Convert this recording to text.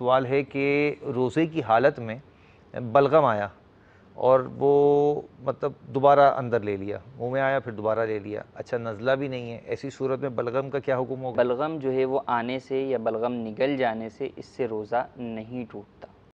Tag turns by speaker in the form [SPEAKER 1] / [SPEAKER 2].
[SPEAKER 1] سوال ہے کہ روزے کی حالت میں بلغم آیا اور وہ مطلب دوبارہ اندر لے لیا منہ میں آیا پھر دوبارہ لے لیا اچھا نزلہ بھی نہیں ہے ایسی صورت میں بلغم کا کیا حکم ہوگا بلغم جو
[SPEAKER 2] ہے وہ آنے سے یا بلغم نگل جانے سے اس سے روزہ
[SPEAKER 3] نہیں ٹوٹتا